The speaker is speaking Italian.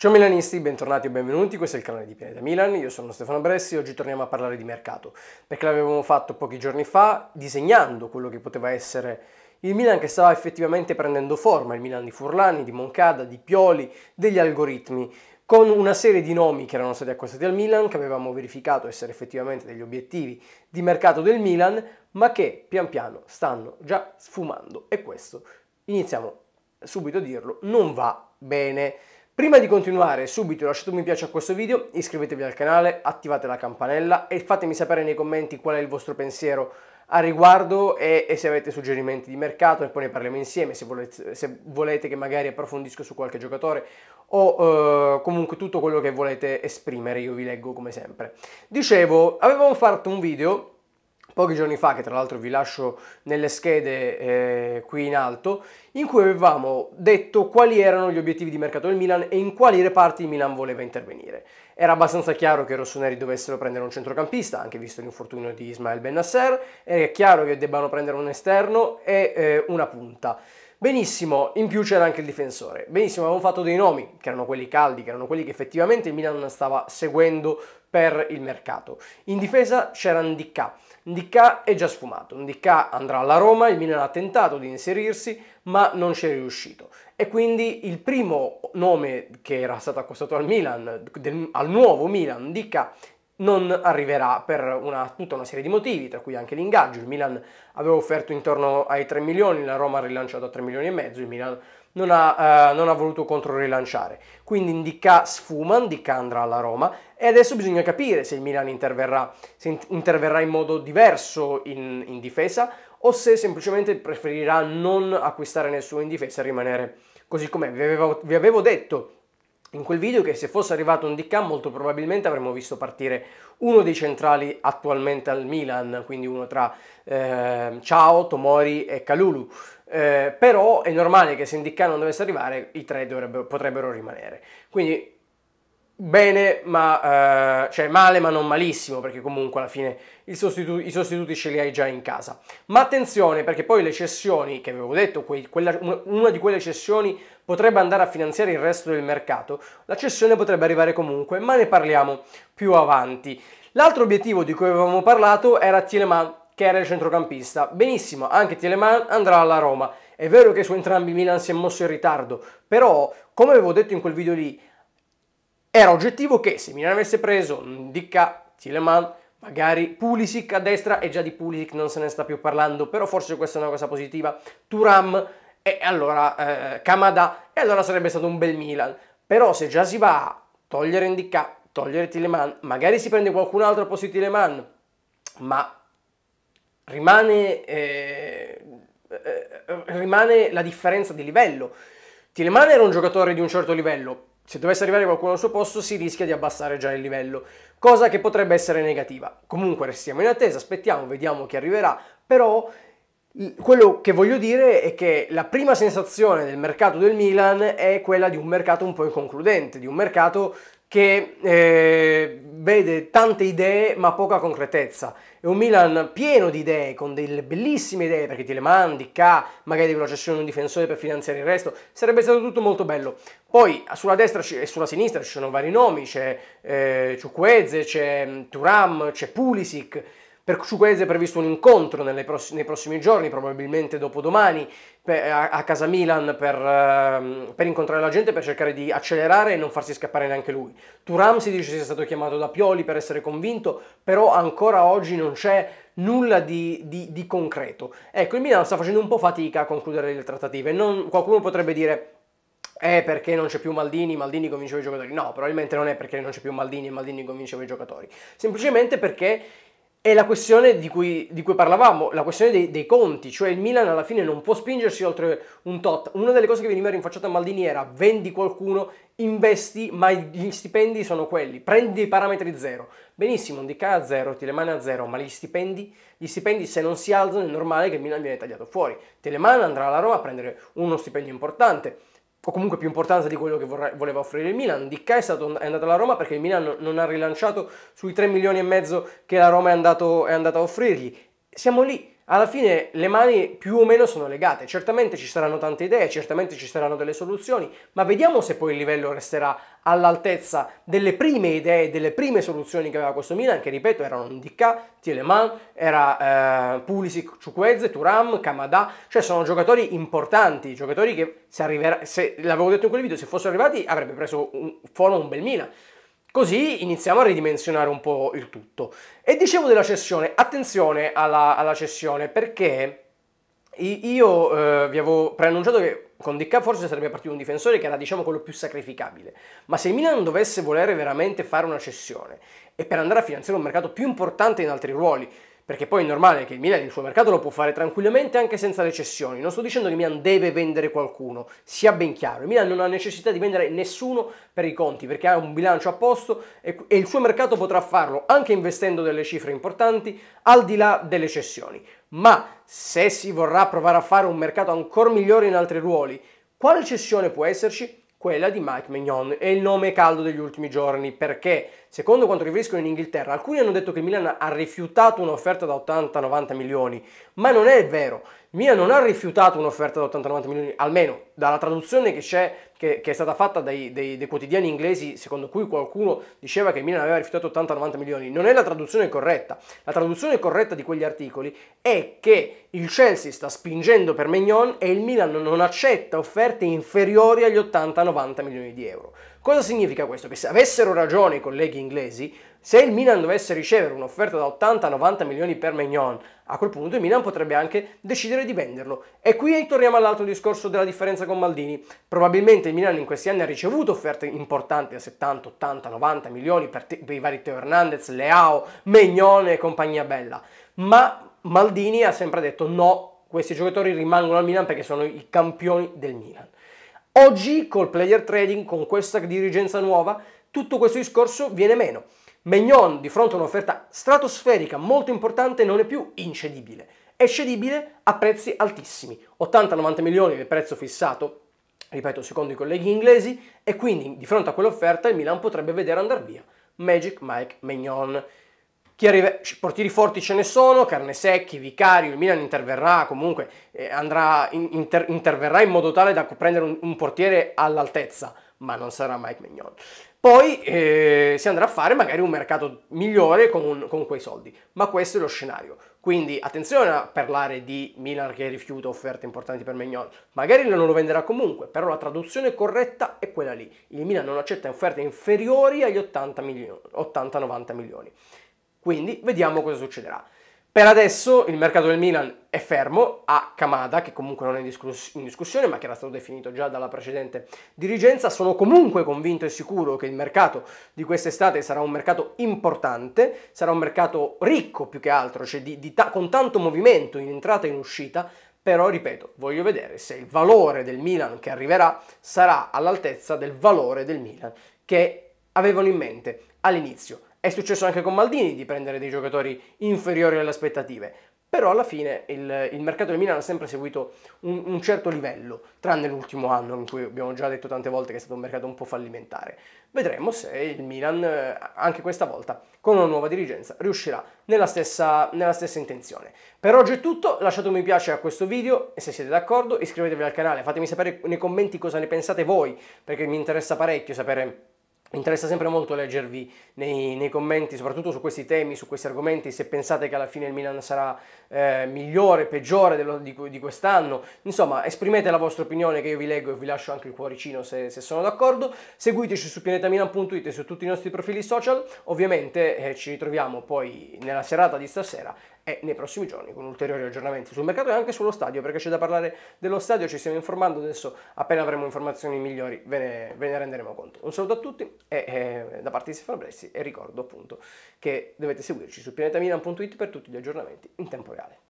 Ciao Milanisti, bentornati o benvenuti, questo è il canale di Pianeta Milan, io sono Stefano Bressi e oggi torniamo a parlare di mercato, perché l'avevamo fatto pochi giorni fa disegnando quello che poteva essere il Milan che stava effettivamente prendendo forma, il Milan di Furlani, di Moncada, di Pioli, degli algoritmi, con una serie di nomi che erano stati acquistati al Milan, che avevamo verificato essere effettivamente degli obiettivi di mercato del Milan, ma che pian piano stanno già sfumando e questo, iniziamo subito a dirlo, non va bene. Prima di continuare, subito lasciate un mi piace a questo video, iscrivetevi al canale, attivate la campanella e fatemi sapere nei commenti qual è il vostro pensiero a riguardo e, e se avete suggerimenti di mercato e poi ne parliamo insieme se volete, se volete che magari approfondisco su qualche giocatore o eh, comunque tutto quello che volete esprimere, io vi leggo come sempre. Dicevo, avevamo fatto un video pochi giorni fa, che tra l'altro vi lascio nelle schede eh, qui in alto, in cui avevamo detto quali erano gli obiettivi di mercato del Milan e in quali reparti il Milan voleva intervenire. Era abbastanza chiaro che i rossoneri dovessero prendere un centrocampista, anche visto l'infortunio di Ismael Benasser, era chiaro che debbano prendere un esterno e eh, una punta. Benissimo, in più c'era anche il difensore. Benissimo, avevamo fatto dei nomi, che erano quelli caldi, che erano quelli che effettivamente il Milan stava seguendo per il mercato. In difesa c'era Ndicka. Ndicka è già sfumato, Ndicka andrà alla Roma, il Milan ha tentato di inserirsi ma non ci è riuscito e quindi il primo nome che era stato accostato al Milan, del, al nuovo Milan, Ndicka, non arriverà per una, tutta una serie di motivi, tra cui anche l'ingaggio. Il Milan aveva offerto intorno ai 3 milioni, la Roma ha rilanciato a 3 milioni e mezzo, il Milan non ha, eh, non ha voluto controrilanciare. Quindi Indica sfuma, Indica andrà alla Roma e adesso bisogna capire se il Milan interverrà, se interverrà in modo diverso in, in difesa o se semplicemente preferirà non acquistare nessuno in difesa e rimanere così com'è. Vi vi avevo detto in quel video che se fosse arrivato un DK molto probabilmente avremmo visto partire uno dei centrali attualmente al Milan, quindi uno tra eh, Ciao, Tomori e Kalulu. Eh, però è normale che se un DK non dovesse arrivare i tre dovrebbero, potrebbero rimanere. Quindi bene, ma eh, cioè male, ma non malissimo, perché comunque alla fine sostitu- i sostituti ce li hai già in casa. Ma attenzione, perché poi le cessioni che avevo detto, que- quella, una di quelle cessioni potrebbe andare a finanziare il resto del mercato. La cessione potrebbe arrivare comunque, ma ne parliamo più avanti. L'altro obiettivo di cui avevamo parlato era Tieleman, che era il centrocampista. Benissimo, anche Tieleman andrà alla Roma. È vero che su entrambi Milan si è mosso in ritardo, però, come avevo detto in quel video lì, era oggettivo che se Milan avesse preso Dicca, Tileman, magari Pulisic a destra e già di Pulisic non se ne sta più parlando, però forse questa è una cosa positiva, Turam e allora eh, Kamada e allora sarebbe stato un bel Milan. Però se già si va a togliere Indica, togliere Tileman, magari si prende qualcun altro a posto di Tileman, ma rimane, eh, eh, rimane la differenza di livello. Tileman era un giocatore di un certo livello, se dovesse arrivare qualcuno al suo posto si rischia di abbassare già il livello, cosa che potrebbe essere negativa. Comunque restiamo in attesa, aspettiamo, vediamo chi arriverà, però quello che voglio dire è che la prima sensazione del mercato del Milan è quella di un mercato un po' inconcludente, di un mercato che eh, vede tante idee ma poca concretezza. È un Milan pieno di idee, con delle bellissime idee, perché ti le mandi, K, magari devi una cessione di un difensore per finanziare il resto, sarebbe stato tutto molto bello. Poi sulla destra e sulla sinistra ci sono vari nomi, c'è eh, Ciuqueze, c'è mm, Turam, c'è Pulisic, per Ciuquese è previsto un incontro pross- nei prossimi giorni, probabilmente dopodomani, per, a, a, casa Milan per, uh, per, incontrare la gente, per cercare di accelerare e non farsi scappare neanche lui. Turam si dice sia stato chiamato da Pioli per essere convinto, però ancora oggi non c'è nulla di, di, di concreto. Ecco, il Milan sta facendo un po' fatica a concludere le trattative. Non, qualcuno potrebbe dire è eh, perché non c'è più Maldini, Maldini convinceva i giocatori. No, probabilmente non è perché non c'è più Maldini e Maldini convinceva i giocatori. Semplicemente perché è la questione di cui, di cui parlavamo, la questione dei, dei, conti, cioè il Milan alla fine non può spingersi oltre un tot. Una delle cose che veniva rinfacciata a Maldini era vendi qualcuno, investi, ma gli stipendi sono quelli, prendi i parametri zero. Benissimo, un Ndika a zero, Telemana a zero, ma gli stipendi, gli stipendi se non si alzano è normale che il Milan viene tagliato fuori. Telemana andrà alla Roma a prendere uno stipendio importante o comunque più importante di quello che vorrei, voleva offrire il Milan. Dicca è, stato, è andato alla Roma perché il Milan non ha rilanciato sui 3 milioni e mezzo che la Roma è andata a offrirgli. Siamo lì, alla fine le mani più o meno sono legate, certamente ci saranno tante idee, certamente ci saranno delle soluzioni, ma vediamo se poi il livello resterà all'altezza delle prime idee, delle prime soluzioni che aveva questo Milan, che ripeto erano Ndicka, Tieleman, era eh, Pulisic, Ciuquezze, Turam, Kamada, cioè sono giocatori importanti, giocatori che se arriverà, se l'avevo detto in quel video, se fossero arrivati avrebbe preso un, forma un bel Milan. Così iniziamo a ridimensionare un po' il tutto. E dicevo della cessione, attenzione alla, alla cessione perché io eh, vi avevo preannunciato che con DK forse sarebbe partito un difensore che era diciamo quello più sacrificabile, ma se Milan dovesse volere veramente fare una cessione e per andare a finanziare un mercato più importante in altri ruoli, perché poi è normale che il Milan il suo mercato lo può fare tranquillamente anche senza le cessioni. Non sto dicendo che il Milan deve vendere qualcuno, sia ben chiaro. Il Milan non ha necessità di vendere nessuno per i conti, perché ha un bilancio a posto e, e il suo mercato potrà farlo anche investendo delle cifre importanti al di là delle cessioni. Ma se si vorrà provare a fare un mercato ancora migliore in altri ruoli, quale cessione può esserci? Quella di Mike Mignon è il nome caldo degli ultimi giorni, perché Secondo quanto riferiscono in Inghilterra, alcuni hanno detto che il Milan ha rifiutato un'offerta da 80-90 milioni, ma non è vero. Milan non ha rifiutato un'offerta da 80-90 milioni, almeno dalla traduzione che c'è, che, che è stata fatta dai, dei, dai, quotidiani inglesi, secondo cui qualcuno diceva che Milan aveva rifiutato 80-90 milioni. Non è la traduzione corretta. La traduzione corretta di quegli articoli è che il Chelsea sta spingendo per Mignon e il Milan non accetta offerte inferiori agli 80-90 milioni di euro. Cosa significa questo? Che se avessero ragione i colleghi inglesi, se il Milan dovesse ricevere un'offerta da 80-90 milioni per Magnon, a quel punto il Milan potrebbe anche decidere di venderlo. E qui torniamo all'altro discorso della differenza con Maldini. Probabilmente il Milan in questi anni ha ricevuto offerte importanti da 70, 80, 90 milioni per, te- per i vari Teo Hernandez, Leao, Magnon e compagnia bella. Ma Maldini ha sempre detto no, questi giocatori rimangono al Milan perché sono i campioni del Milan. Oggi col player trading, con questa dirigenza nuova, tutto questo discorso viene meno. Megnon, di fronte a un'offerta stratosferica molto importante, non è più incedibile. È cedibile a prezzi altissimi, 80-90 milioni del prezzo fissato, ripeto, secondo i colleghi inglesi, e quindi di fronte a quell'offerta il Milan potrebbe vedere andare via Magic Mike Megnon. Arriva, portieri forti ce ne sono, carne secchi, Vicario, il Milan interverrà comunque, eh, andrà, in, inter, interverrà in modo tale da prendere un, un portiere all'altezza, ma non sarà Mike Mignon. Poi eh, si andrà a fare magari un mercato migliore con, un, con, quei soldi, ma questo è lo scenario. Quindi attenzione a parlare di Milan che rifiuta offerte importanti per Mignon, magari non lo venderà comunque, però la traduzione corretta è quella lì. Il Milan non accetta offerte inferiori agli 80 milio- 80-90 milioni. Quindi vediamo cosa succederà. Per adesso il mercato del Milan è fermo a Kamada, che comunque non è in, discussione, ma che era stato definito già dalla precedente dirigenza. Sono comunque convinto e sicuro che il mercato di quest'estate sarà un mercato importante, sarà un mercato ricco più che altro, cioè di, di ta- con tanto movimento in entrata e in uscita. Però, ripeto, voglio vedere se il valore del Milan che arriverà sarà all'altezza del valore del Milan che avevano in mente all'inizio è successo anche con Maldini di prendere dei giocatori inferiori alle aspettative, però alla fine il, il mercato del Milan ha sempre seguito un, un certo livello, tranne l'ultimo anno in cui abbiamo già detto tante volte che è stato un mercato un po' fallimentare. Vedremo se il Milan, anche questa volta, con una nuova dirigenza, riuscirà nella stessa, nella stessa intenzione. Per oggi è tutto, lasciate un mi piace a questo video e se siete d'accordo iscrivetevi al canale, fatemi sapere nei commenti cosa ne pensate voi, perché mi interessa parecchio sapere mi interessa sempre molto leggervi nei, nei, commenti, soprattutto su questi temi, su questi argomenti, se pensate che alla fine il Milan sarà eh, migliore, peggiore dello, di, di, quest'anno. Insomma, esprimete la vostra opinione che io vi leggo e vi lascio anche il cuoricino se, se sono d'accordo. Seguiteci su pianetamilan.it e su tutti i nostri profili social. Ovviamente eh, ci ritroviamo poi nella serata di stasera e nei prossimi giorni con ulteriori aggiornamenti sul mercato e anche sullo stadio, perché c'è da parlare dello stadio, ci stiamo informando, adesso appena avremo informazioni migliori ve ne, ve ne renderemo conto. Un saluto a tutti e, e da parte di Stefano Bressi e ricordo appunto che dovete seguirci su pianetamilan.it per tutti gli aggiornamenti in tempo reale.